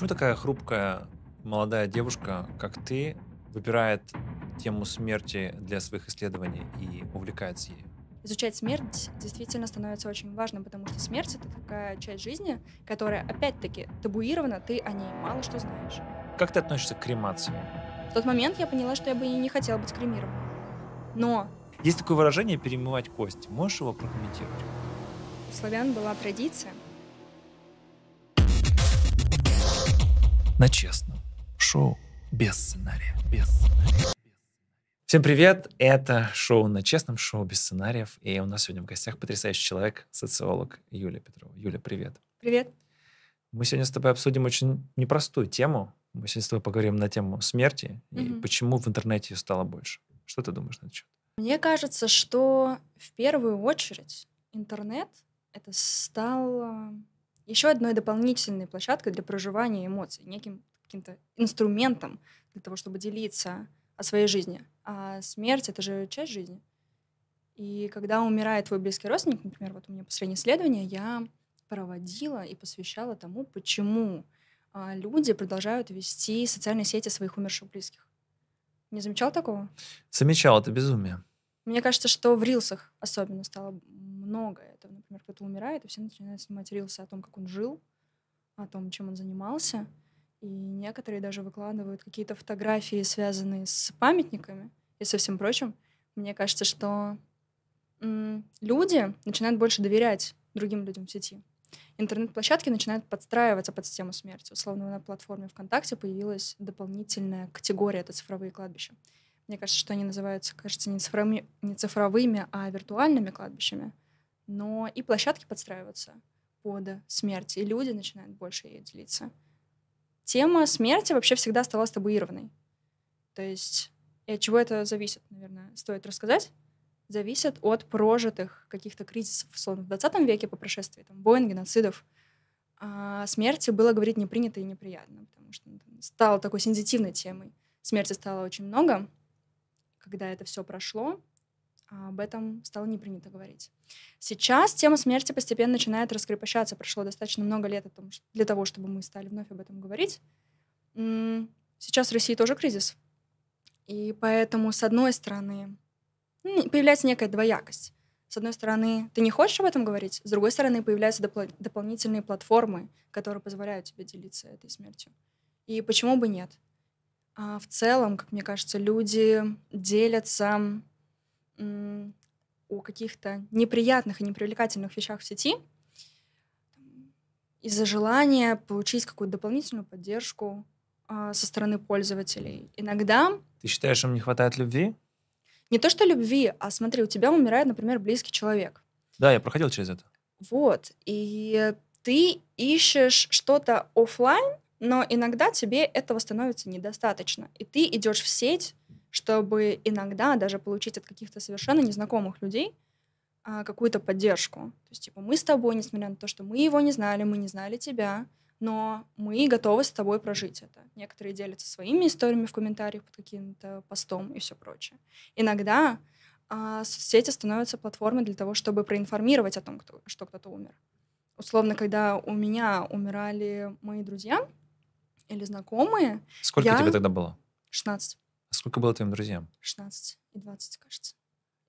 Почему такая хрупкая молодая девушка, как ты, выбирает тему смерти для своих исследований и увлекается ею? изучать смерть действительно становится очень важным, потому что смерть — это такая часть жизни, которая, опять-таки, табуирована, ты о ней мало что знаешь. Как ты относишься к кремации? В тот момент я поняла, что я бы и не хотела быть кремирована. Но... Есть такое выражение «перемывать кость». Можешь его прокомментировать? У славян была традиция на честном шоу без сценария. Без сценария. Всем привет! Это шоу на честном шоу без сценариев. И у нас сегодня в гостях потрясающий человек, социолог Юлия Петрова. Юля, привет. Привет. Мы сегодня с тобой обсудим очень непростую тему. Мы сегодня с тобой поговорим на тему смерти mm-hmm. и почему в интернете ее стало больше. Что ты думаешь на этот счет? Мне кажется, что в первую очередь интернет это стало еще одной дополнительной площадкой для проживания эмоций, неким каким-то инструментом для того, чтобы делиться о своей жизни. А смерть — это же часть жизни. И когда умирает твой близкий родственник, например, вот у меня последнее исследование, я проводила и посвящала тому, почему а, люди продолжают вести социальные сети своих умерших близких. Не замечал такого? Замечал, это безумие. Мне кажется, что в рилсах особенно стало много там, например, кто-то умирает, и все начинают снимать рилсы о том, как он жил, о том, чем он занимался. И некоторые даже выкладывают какие-то фотографии, связанные с памятниками и со всем прочим. Мне кажется, что люди начинают больше доверять другим людям в сети. Интернет-площадки начинают подстраиваться под систему смерти. Условно, на платформе ВКонтакте появилась дополнительная категория — это цифровые кладбища. Мне кажется, что они называются, кажется, не цифровыми, не цифровыми а виртуальными кладбищами — но и площадки подстраиваются под смерть, и люди начинают больше ей делиться. Тема смерти вообще всегда оставалась табуированной. То есть, и от чего это зависит, наверное, стоит рассказать зависит от прожитых каких-то кризисов. Словно в 20 веке по прошествии там, войн, геноцидов, о а, смерти было говорить не принято и неприятно, потому что ну, стало такой сензитивной темой. Смерти стало очень много. Когда это все прошло, об этом стало не принято говорить. Сейчас тема смерти постепенно начинает раскрепощаться. Прошло достаточно много лет для того, чтобы мы стали вновь об этом говорить. Сейчас в России тоже кризис. И поэтому, с одной стороны, ну, появляется некая двоякость. С одной стороны, ты не хочешь об этом говорить, с другой стороны, появляются допл- дополнительные платформы, которые позволяют тебе делиться этой смертью. И почему бы нет? А в целом, как мне кажется, люди делятся о каких-то неприятных и непривлекательных вещах в сети из-за желания получить какую-то дополнительную поддержку э, со стороны пользователей. Иногда... Ты считаешь, им не хватает любви? Не то, что любви, а смотри, у тебя умирает, например, близкий человек. Да, я проходил через это. Вот. И ты ищешь что-то офлайн, но иногда тебе этого становится недостаточно. И ты идешь в сеть чтобы иногда даже получить от каких-то совершенно незнакомых людей а, какую-то поддержку. То есть, типа, мы с тобой, несмотря на то, что мы его не знали, мы не знали тебя, но мы готовы с тобой прожить это. Некоторые делятся своими историями в комментариях под каким-то постом и все прочее. Иногда а, соцсети становятся платформой для того, чтобы проинформировать о том, кто, что кто-то умер. Условно, когда у меня умирали мои друзья или знакомые... Сколько я... тебе тогда было? 16. А сколько было твоим друзьям? 16 и 20, кажется.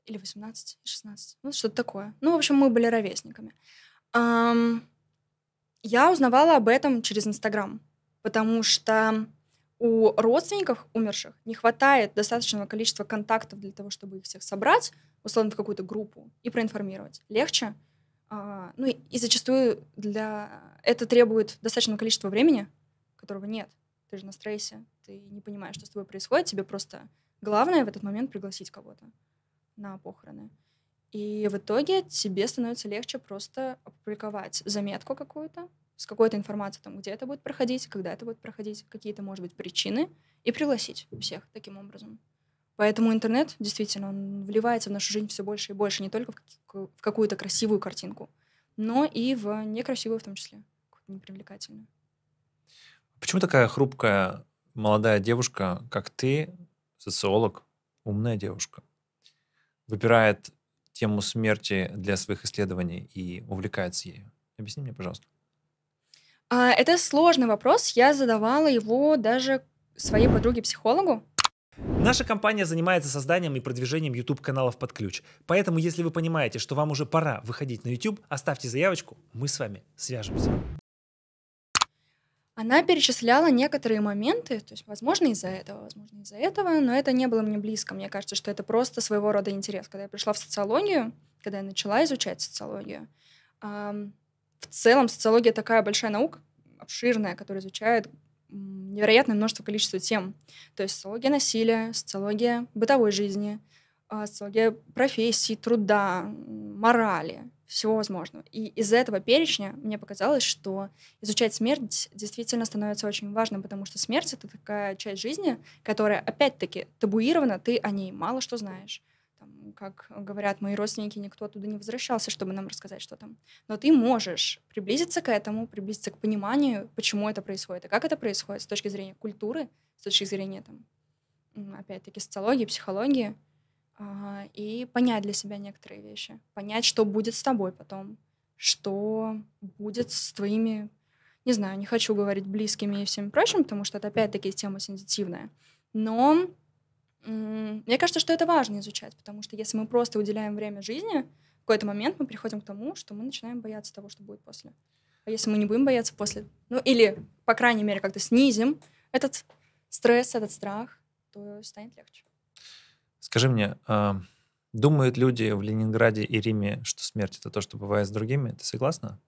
Или 18 и 16. Ну, что-то такое. Ну, в общем, мы были ровесниками. Эм, я узнавала об этом через Инстаграм, потому что у родственников умерших не хватает достаточного количества контактов для того, чтобы их всех собрать, условно, в какую-то группу и проинформировать. Легче. Э, ну, и, и зачастую для... это требует достаточного количества времени, которого нет. Ты же на стрессе, ты не понимаешь, что с тобой происходит, тебе просто главное в этот момент пригласить кого-то на похороны. И в итоге тебе становится легче просто опубликовать заметку какую-то с какой-то информацией, там, где это будет проходить, когда это будет проходить, какие-то, может быть, причины, и пригласить всех таким образом. Поэтому интернет действительно он вливается в нашу жизнь все больше и больше, не только в, в какую-то красивую картинку, но и в некрасивую в том числе, непривлекательную. Почему такая хрупкая молодая девушка, как ты, социолог, умная девушка, выбирает тему смерти для своих исследований и увлекается ею? Объясни мне, пожалуйста. А, это сложный вопрос. Я задавала его даже своей подруге-психологу. Наша компания занимается созданием и продвижением YouTube-каналов под ключ. Поэтому, если вы понимаете, что вам уже пора выходить на YouTube, оставьте заявочку, мы с вами свяжемся она перечисляла некоторые моменты, то есть, возможно, из-за этого, возможно, из-за этого, но это не было мне близко. Мне кажется, что это просто своего рода интерес. Когда я пришла в социологию, когда я начала изучать социологию, в целом социология такая большая наука, обширная, которая изучает невероятное множество количества тем. То есть социология насилия, социология бытовой жизни, а, социология профессий, труда, морали — всего возможного. И из за этого перечня мне показалось, что изучать смерть действительно становится очень важным, потому что смерть — это такая часть жизни, которая, опять-таки, табуирована, ты о ней мало что знаешь. Там, как говорят мои родственники, никто оттуда не возвращался, чтобы нам рассказать, что там. Но ты можешь приблизиться к этому, приблизиться к пониманию, почему это происходит, и как это происходит с точки зрения культуры, с точки зрения, там, опять-таки, социологии, психологии — и понять для себя некоторые вещи, понять, что будет с тобой потом, что будет с твоими, не знаю, не хочу говорить близкими и всем прочим, потому что это опять-таки тема сенситивная, но мне кажется, что это важно изучать, потому что если мы просто уделяем время жизни, в какой-то момент мы приходим к тому, что мы начинаем бояться того, что будет после. А если мы не будем бояться после, ну или, по крайней мере, как-то снизим этот стресс, этот страх, то станет легче. Скажи мне, а, думают люди в Ленинграде и Риме, что смерть это то, что бывает с другими? Ты согласна?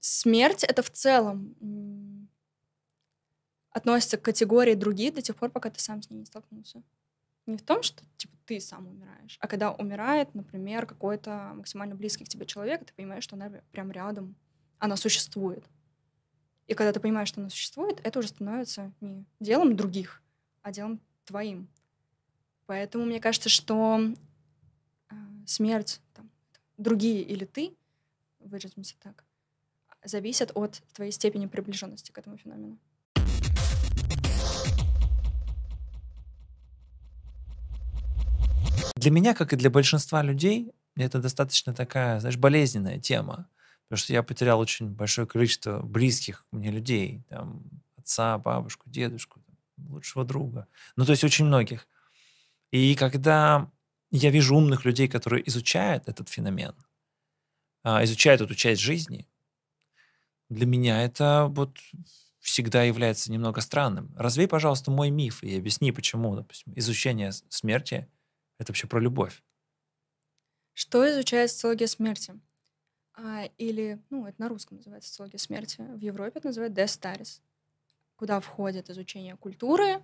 Смерть это в целом относится к категории другие до тех пор, пока ты сам с ней не столкнулся. Не в том, что типа, ты сам умираешь, а когда умирает, например, какой-то максимально близкий к тебе человек, ты понимаешь, что она прям рядом, она существует. И когда ты понимаешь, что она существует, это уже становится не делом других, а делом твоим. Поэтому мне кажется, что э, смерть, там, другие или ты, выразимся так, зависят от твоей степени приближенности к этому феномену. Для меня, как и для большинства людей, это достаточно такая, знаешь, болезненная тема, потому что я потерял очень большое количество близких мне людей, там, отца, бабушку, дедушку, лучшего друга. Ну, то есть очень многих. И когда я вижу умных людей, которые изучают этот феномен, а, изучают эту часть жизни, для меня это вот всегда является немного странным. Развей, пожалуйста, мой миф и объясни, почему, допустим, изучение смерти — это вообще про любовь. Что изучает социология смерти? А, или, ну, это на русском называется социология смерти, в Европе это называют Death Studies, куда входит изучение культуры,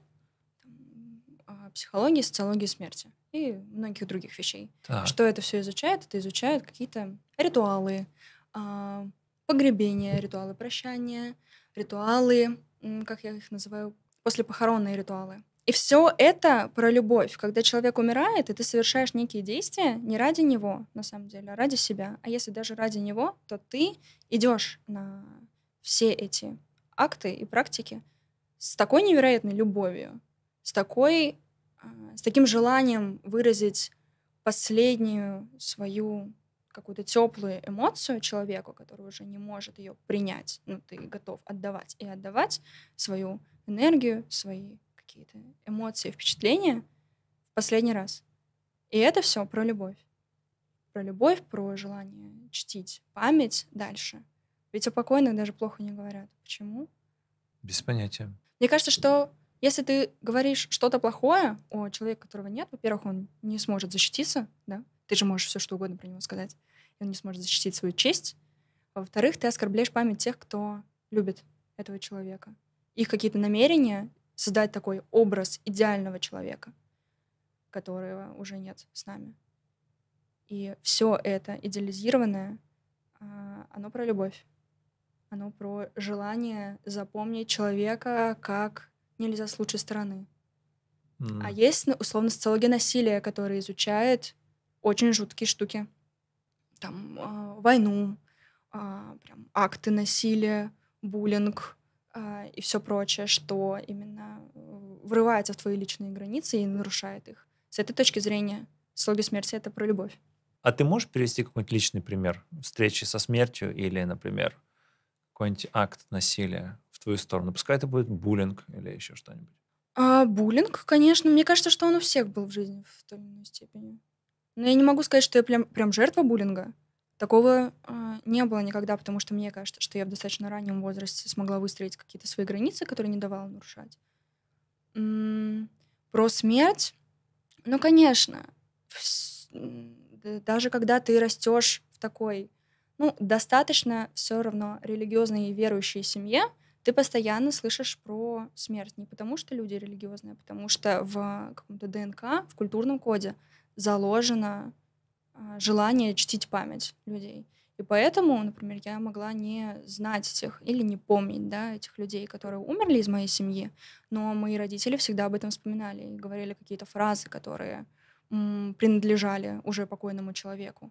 психологии, социологии смерти и многих других вещей. Так. Что это все изучает? Это изучают какие-то ритуалы, а, погребения, ритуалы прощания, ритуалы, как я их называю, послепохоронные ритуалы. И все это про любовь. Когда человек умирает, и ты совершаешь некие действия не ради него, на самом деле, а ради себя. А если даже ради него, то ты идешь на все эти акты и практики с такой невероятной любовью, с такой а, с таким желанием выразить последнюю свою какую-то теплую эмоцию человеку, который уже не может ее принять, ну ты готов отдавать и отдавать свою энергию, свои какие-то эмоции, впечатления в последний раз. И это все про любовь. Про любовь, про желание чтить память дальше. Ведь о покойных даже плохо не говорят. Почему? Без понятия. Мне кажется, что если ты говоришь что-то плохое о человеке, которого нет, во-первых, он не сможет защититься, да? Ты же можешь все что угодно про него сказать. И он не сможет защитить свою честь. А во-вторых, ты оскорбляешь память тех, кто любит этого человека. Их какие-то намерения создать такой образ идеального человека, которого уже нет с нами. И все это идеализированное, а, оно про любовь. Оно про желание запомнить человека как нельзя с лучшей стороны. Mm. А есть, ну, условно, социология насилия, которая изучает очень жуткие штуки. Там э, войну, э, прям акты насилия, буллинг э, и все прочее, что именно э, врывается в твои личные границы и нарушает их. С этой точки зрения социология смерти — это про любовь. А ты можешь привести какой-нибудь личный пример встречи со смертью или, например, какой-нибудь акт насилия? в твою сторону? Пускай это будет буллинг или еще что-нибудь. А, буллинг, конечно. Мне кажется, что он у всех был в жизни в той или иной степени. Но я не могу сказать, что я прям, прям жертва буллинга. Такого э, не было никогда, потому что мне кажется, что я в достаточно раннем возрасте смогла выстроить какие-то свои границы, которые не давала нарушать. М-м- про смерть, ну, конечно, в- даже когда ты растешь в такой, ну, достаточно все равно религиозной и верующей семье, ты постоянно слышишь про смерть. Не потому что люди религиозные, а потому что в каком-то ДНК, в культурном коде заложено а, желание чтить память людей. И поэтому, например, я могла не знать этих или не помнить да, этих людей, которые умерли из моей семьи, но мои родители всегда об этом вспоминали и говорили какие-то фразы, которые принадлежали уже покойному человеку.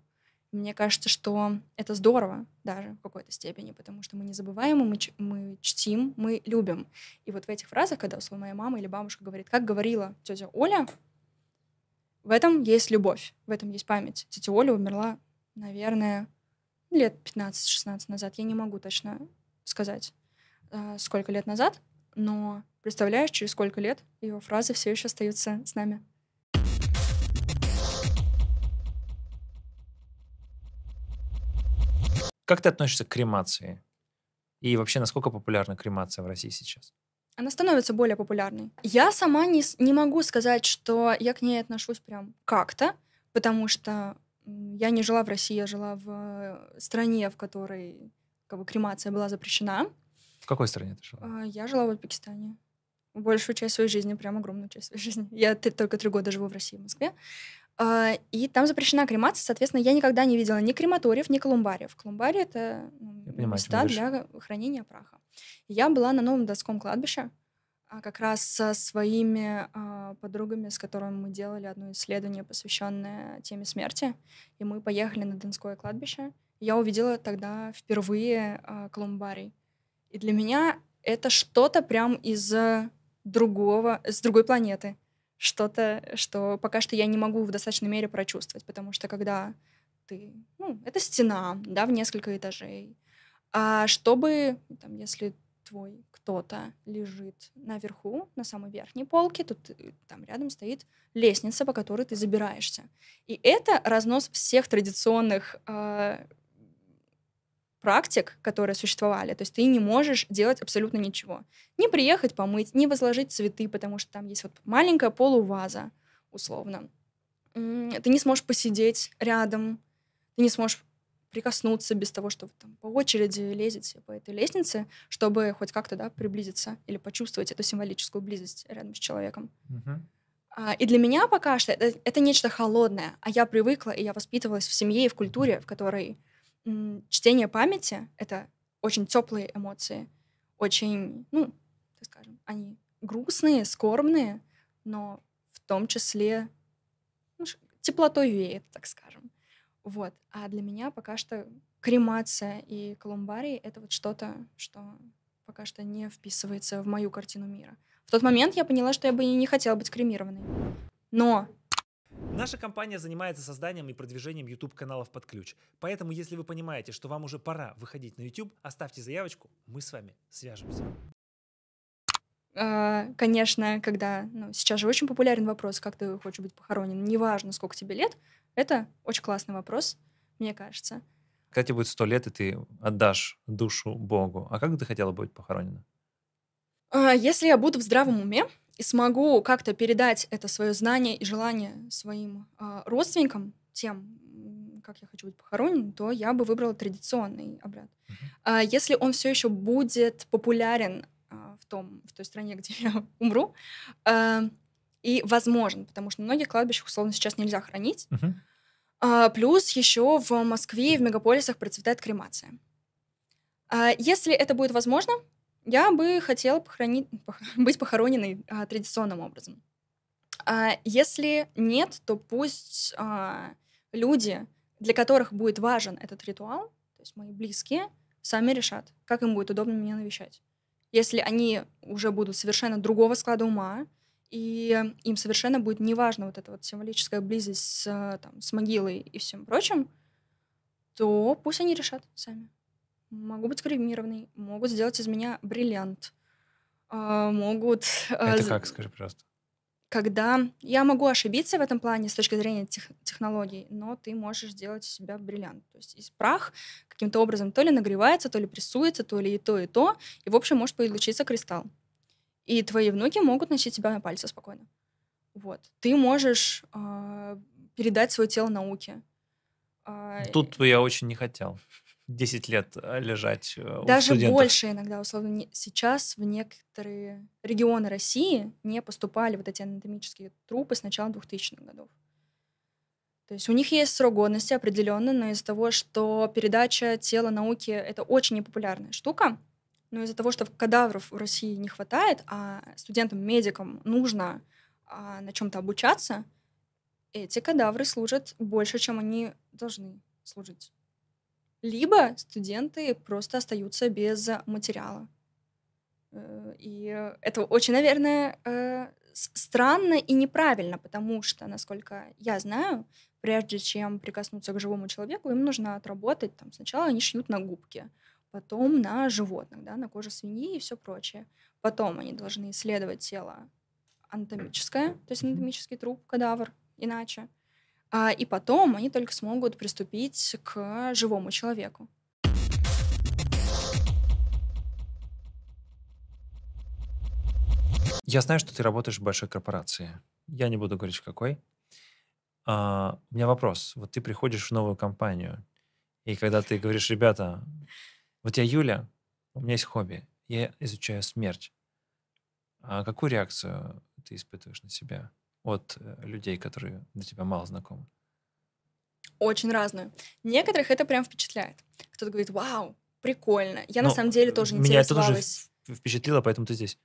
Мне кажется, что это здорово даже в какой-то степени, потому что мы не забываем, мы, мы чтим, мы любим. И вот в этих фразах, когда условно моя мама или бабушка говорит, как говорила тетя Оля, в этом есть любовь, в этом есть память. Тетя Оля умерла, наверное, лет 15-16 назад. Я не могу точно сказать, а, сколько лет назад, но представляешь, через сколько лет ее фразы все еще остаются с нами. Как ты относишься к кремации? И вообще, насколько популярна кремация в России сейчас? Она становится более популярной. Я сама не, не могу сказать, что я к ней отношусь прям как-то, потому что я не жила в России, я жила в э, стране, в которой как бы, кремация была запрещена. В какой стране ты жила? А, я жила в Узбекистане. Большую часть своей жизни, прям огромную часть своей жизни. Я только три года живу в России, в Москве. А, и там запрещена кремация, соответственно, я никогда не видела ни крематориев, ни колумбариев. колумбарии это места для хранения праха. Я была на новом датском кладбище, а, как раз со своими э, подругами, с которыми мы делали одно исследование, посвященное теме смерти. И мы поехали на Донское кладбище. Я увидела тогда впервые э, колумбарий. И для меня это что-то прям из э, другого, с другой планеты что-то, что пока что я не могу в достаточной мере прочувствовать, потому что когда ты, ну, это стена, да, в несколько этажей, а чтобы, там, если твой кто-то лежит наверху, на самой верхней полке, тут э, там рядом стоит лестница, по которой ты забираешься. И это разнос всех традиционных э, практик, которые существовали. То есть ты не можешь делать абсолютно ничего. Не приехать помыть, не возложить цветы, потому что там есть вот маленькая полуваза, условно. Ты не сможешь посидеть рядом, ты не сможешь прикоснуться без того, чтобы там по очереди лезете по этой лестнице, чтобы хоть как-то да, приблизиться или почувствовать эту символическую близость рядом с человеком. А, и для меня пока что это, это нечто холодное, а я привыкла, и я воспитывалась в семье и в культуре, в которой чтение памяти — это очень теплые эмоции, очень, ну, так скажем, они грустные, скорбные, но в том числе ну, теплотой веет, так скажем. Вот. А для меня пока что кремация и колумбарий — это вот что-то, что пока что не вписывается в мою картину мира. В тот момент я поняла, что я бы не хотела быть кремированной. Но Наша компания занимается созданием и продвижением YouTube-каналов под ключ. Поэтому, если вы понимаете, что вам уже пора выходить на YouTube, оставьте заявочку, мы с вами свяжемся. А, конечно, когда ну, сейчас же очень популярен вопрос, как ты хочешь быть похоронен, неважно, сколько тебе лет, это очень классный вопрос, мне кажется. Когда тебе будет сто лет, и ты отдашь душу Богу, а как бы ты хотела быть похоронена? А, если я буду в здравом уме, и смогу как-то передать это свое знание и желание своим э, родственникам, тем, как я хочу быть похоронен, то я бы выбрала традиционный обряд. Uh-huh. А если он все еще будет популярен а, в, том, в той стране, где я умру, а, и возможен, потому что на многих кладбищах, условно, сейчас нельзя хранить. Uh-huh. А, плюс еще в Москве и в мегаполисах процветает кремация. А, если это будет возможно, я бы хотела похоронить, быть похороненной а, традиционным образом. А если нет, то пусть а, люди, для которых будет важен этот ритуал, то есть мои близкие, сами решат, как им будет удобно меня навещать. Если они уже будут совершенно другого склада ума, и им совершенно будет неважно вот эта вот символическая близость с, там, с могилой и всем прочим, то пусть они решат сами могу быть кремированной, могут сделать из меня бриллиант, а, могут... А, Это как, скажи, пожалуйста? Когда я могу ошибиться в этом плане с точки зрения тех, технологий, но ты можешь сделать из себя бриллиант. То есть из прах каким-то образом то ли нагревается, то ли прессуется, то ли и то, и то, и в общем может получиться кристалл. И твои внуки могут носить тебя на пальце спокойно. Вот. Ты можешь э, передать свое тело науке. Тут я очень не хотел. 10 лет э, лежать э, Даже у студентов. больше иногда, условно. Сейчас в некоторые регионы России не поступали вот эти анатомические трупы с начала 2000-х годов. То есть у них есть срок годности определенно, но из-за того, что передача тела науки — это очень непопулярная штука, но из-за того, что кадавров в России не хватает, а студентам-медикам нужно а, на чем-то обучаться, эти кадавры служат больше, чем они должны служить. Либо студенты просто остаются без материала. Э, и это очень, наверное, э, странно и неправильно, потому что, насколько я знаю, прежде чем прикоснуться к живому человеку, им нужно отработать. Там, сначала они шьют на губке, потом на животных, да, на коже свиньи и все прочее. Потом они должны исследовать тело анатомическое, то есть анатомический труп, кадавр, иначе а, и потом они только смогут приступить к живому человеку. Я знаю, что ты работаешь в большой корпорации. Я не буду говорить, в какой. А, у меня вопрос. Вот ты приходишь в новую компанию, и когда ты говоришь, ребята, вот я Юля, у меня есть хобби, я изучаю смерть. А какую реакцию ты испытываешь на себя? от э, людей, которые для тебя мало знакомы? Очень разную. Некоторых это прям впечатляет. Кто-то говорит, вау, прикольно. Я Но на ну, самом деле тоже меня э, интересовалась. Меня это тоже впечатлило, поэтому ты здесь.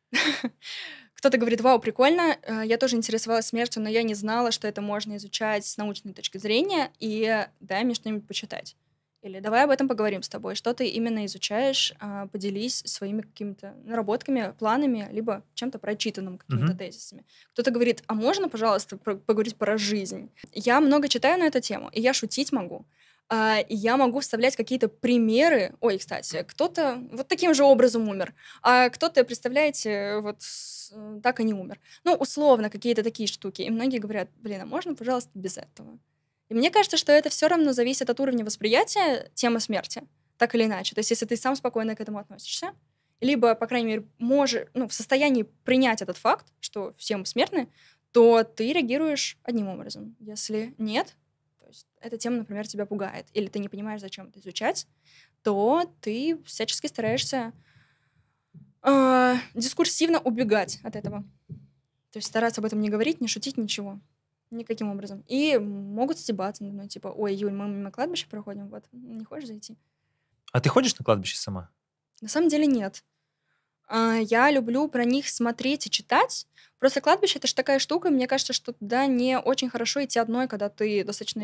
Кто-то говорит, вау, прикольно, э, я тоже интересовалась смертью, но я не знала, что это можно изучать с научной точки зрения, и дай мне что-нибудь почитать. Или давай об этом поговорим с тобой. Что ты именно изучаешь? А, поделись своими какими-то наработками, планами, либо чем-то прочитанным, какими-то mm-hmm. тезисами. Кто-то говорит, а можно, пожалуйста, поговорить про жизнь? Я много читаю на эту тему, и я шутить могу. А, я могу вставлять какие-то примеры. Ой, кстати, кто-то вот таким же образом умер, а кто-то, представляете, вот э, так и не умер. Ну, условно, какие-то такие штуки. И многие говорят, блин, а можно, пожалуйста, без этого? И мне кажется, что это все равно зависит от уровня восприятия темы смерти, так или иначе. То есть если ты сам спокойно к этому относишься, либо, по крайней мере, можешь, ну, в состоянии принять этот факт, что все мы смертны, то ты реагируешь одним образом. Если нет, то есть эта тема, например, тебя пугает, или ты не понимаешь, зачем это изучать, то ты всячески стараешься э, дискурсивно убегать от этого. То есть стараться об этом не говорить, не шутить, ничего. Никаким образом. И могут стебаться надо ну, типа, ой, Юль, мы мимо кладбища проходим, вот, не хочешь зайти? А ты ходишь на кладбище сама? На самом деле нет. А, я люблю про них смотреть и читать. Просто кладбище — это же такая штука, мне кажется, что туда не очень хорошо идти одной, когда ты достаточно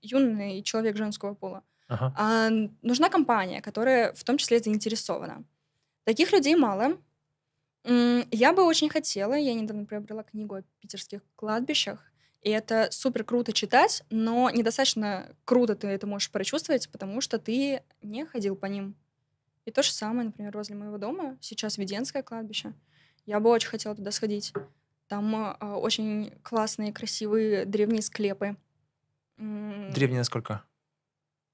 юный человек женского пола. Ага. А, нужна компания, которая в том числе заинтересована. Таких людей мало. Я бы очень хотела, я недавно приобрела книгу о питерских кладбищах, и это супер круто читать, но недостаточно круто ты это можешь прочувствовать, потому что ты не ходил по ним. И то же самое, например, возле моего дома сейчас Веденское кладбище. Я бы очень хотела туда сходить. Там э, очень классные, красивые древние склепы. Древние насколько?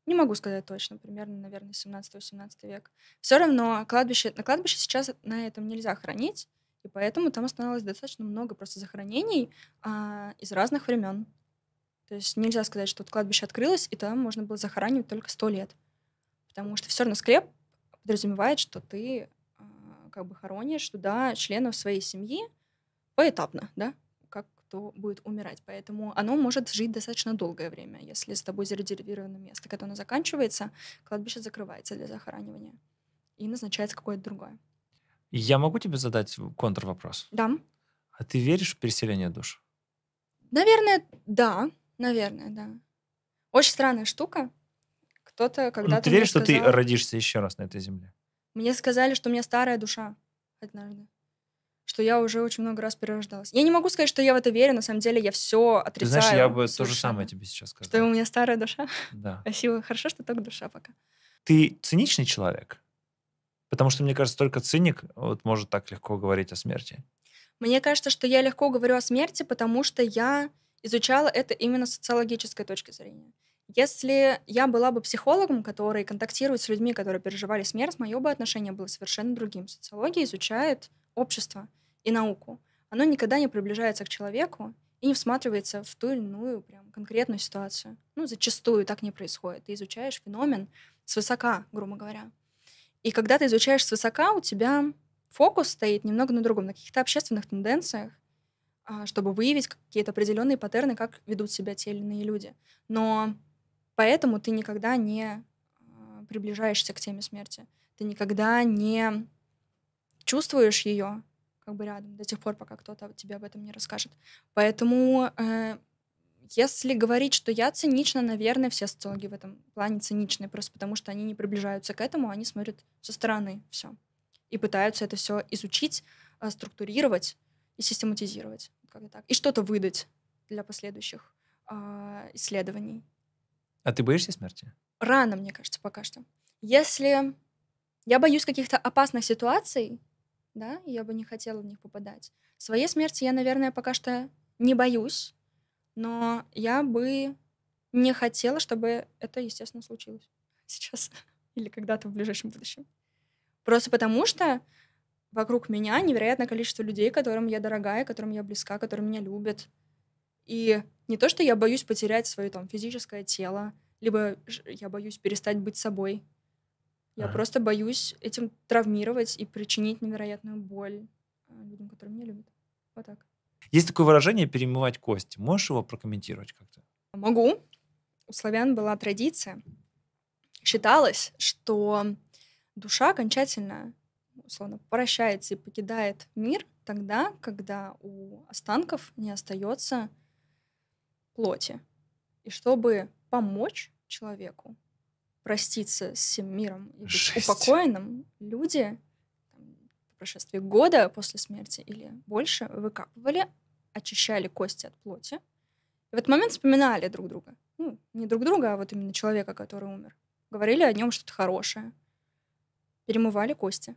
Не могу сказать точно, примерно, наверное, 17-18 век. Все равно кладбище, на кладбище сейчас на этом нельзя хранить, и поэтому там остановилось достаточно много просто захоронений а, из разных времен. То есть нельзя сказать, что кладбище открылось, и там можно было захоранивать только сто лет. Потому что все равно склеп подразумевает, что ты а, как бы хоронишь туда членов своей семьи поэтапно, да, как кто будет умирать. Поэтому оно может жить достаточно долгое время. Если с тобой зарезервировано место, когда оно заканчивается, кладбище закрывается для захоранивания и назначается какое-то другое. Я могу тебе задать контрвопрос? Да. А ты веришь в переселение душ? Наверное, да. Наверное, да. Очень странная штука. Кто-то ну, когда-то. Ну, ты веришь, сказал... что ты родишься еще раз на этой земле? Мне сказали, что у меня старая душа однажды. Что я уже очень много раз перерождалась. Я не могу сказать, что я в это верю, на самом деле я все отрицаю. Ты знаешь, я бы то же самое тебе сейчас сказал. Что у меня старая душа? Да. Спасибо. Хорошо, что только душа пока. Ты циничный человек? Потому что, мне кажется, только циник вот может так легко говорить о смерти. Мне кажется, что я легко говорю о смерти, потому что я изучала это именно с социологической точки зрения. Если я была бы психологом, который контактирует с людьми, которые переживали смерть, мое бы отношение было совершенно другим. Социология изучает общество и науку. Оно никогда не приближается к человеку и не всматривается в ту или иную прям конкретную ситуацию. Ну, зачастую так не происходит. Ты изучаешь феномен свысока, грубо говоря. И когда ты изучаешь свысока, у тебя фокус стоит немного на другом, на каких-то общественных тенденциях, а, чтобы выявить какие-то определенные паттерны, как ведут себя те или иные люди. Но поэтому ты никогда не а, приближаешься к теме смерти. Ты никогда не чувствуешь ее как бы рядом до тех пор, пока кто-то тебе об этом не расскажет. Поэтому э, если говорить, что я цинична, наверное, все социологи в этом плане циничны, просто потому что они не приближаются к этому, они смотрят со стороны все и пытаются это все изучить, э, структурировать и систематизировать, как так, и что-то выдать для последующих э, исследований. А ты боишься смерти? Рано, мне кажется, пока что. Если я боюсь каких-то опасных ситуаций, да, я бы не хотела в них попадать. Своей смерти я, наверное, пока что не боюсь но я бы не хотела, чтобы это, естественно, случилось сейчас или когда-то в ближайшем будущем. Просто потому что вокруг меня невероятное количество людей, которым я дорогая, которым я близка, которые меня любят. И не то, что я боюсь потерять свое там физическое тело, либо я боюсь перестать быть собой. Я а. просто боюсь этим травмировать и причинить невероятную боль э, людям, которые меня любят. Вот так. Есть такое выражение «перемывать кости». Можешь его прокомментировать как-то? Могу. У славян была традиция. Считалось, что душа окончательно, условно, прощается и покидает мир тогда, когда у останков не остается плоти. И чтобы помочь человеку проститься с всем миром и быть Жесть. упокоенным, люди прошествии года после смерти или больше выкапывали, очищали кости от плоти. И в этот момент вспоминали друг друга. Ну, не друг друга, а вот именно человека, который умер. Говорили о нем что-то хорошее. Перемывали кости.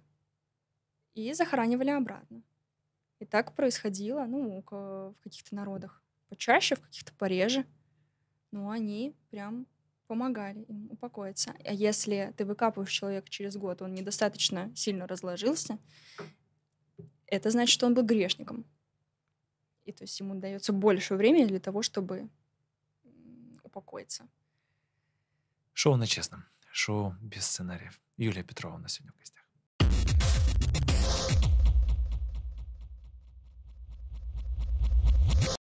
И захоранивали обратно. И так происходило, ну, в каких-то народах. Почаще, в каких-то пореже. Но они прям помогали им упокоиться. А если ты выкапываешь человека через год, он недостаточно сильно разложился, это значит, что он был грешником. И то есть ему дается больше времени для того, чтобы упокоиться. Шоу на честном. Шоу без сценариев. Юлия Петрова у нас сегодня в гостях.